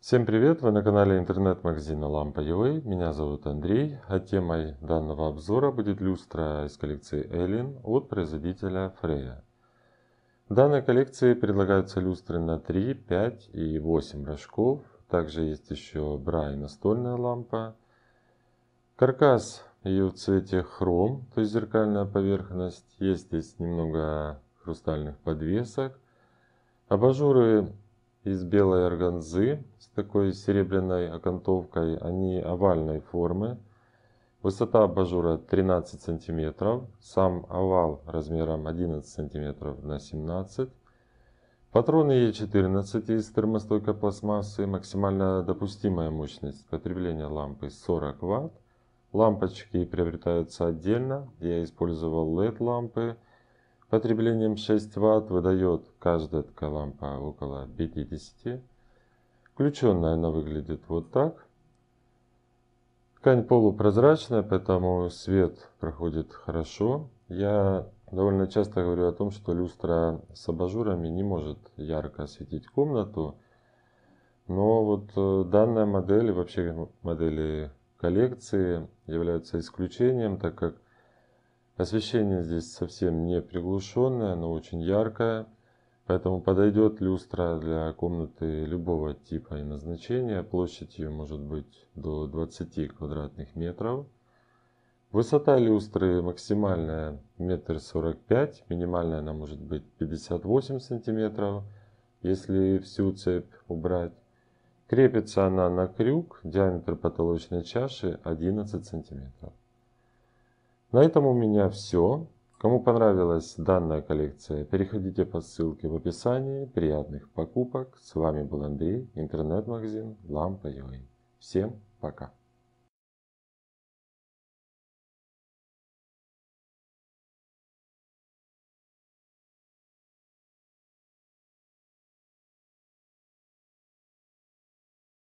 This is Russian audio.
Всем привет! Вы на канале интернет-магазина Лампа UA. Меня зовут Андрей, а темой данного обзора будет люстра из коллекции Элин от производителя Freya. В данной коллекции предлагаются люстры на 3, 5 и 8 рожков. Также есть еще бра и настольная лампа. Каркас ее в цвете хром, то есть зеркальная поверхность. Есть здесь немного хрустальных подвесок. Абажуры из белой органзы с такой серебряной окантовкой. Они овальной формы. Высота абажура 13 см. Сам овал размером 11 см на 17 Патроны Е14 из термостойкой пластмассы. Максимально допустимая мощность потребления лампы 40 Вт. Лампочки приобретаются отдельно. Я использовал LED-лампы Потреблением 6 Вт выдает каждая такая лампа около 50. Включенная она выглядит вот так. Ткань полупрозрачная, поэтому свет проходит хорошо. Я довольно часто говорю о том, что люстра с абажурами не может ярко осветить комнату. Но вот э, данная модель и вообще модели коллекции являются исключением, так как Освещение здесь совсем не приглушенное, оно очень яркое. Поэтому подойдет люстра для комнаты любого типа и назначения. Площадь ее может быть до 20 квадратных метров. Высота люстры максимальная 1,45 м, минимальная она может быть 58 сантиметров, если всю цепь убрать. Крепится она на крюк, диаметр потолочной чаши 11 см. На этом у меня все. Кому понравилась данная коллекция, переходите по ссылке в описании. Приятных покупок. С вами был Андрей, интернет-магазин Лампа.ua. Всем пока.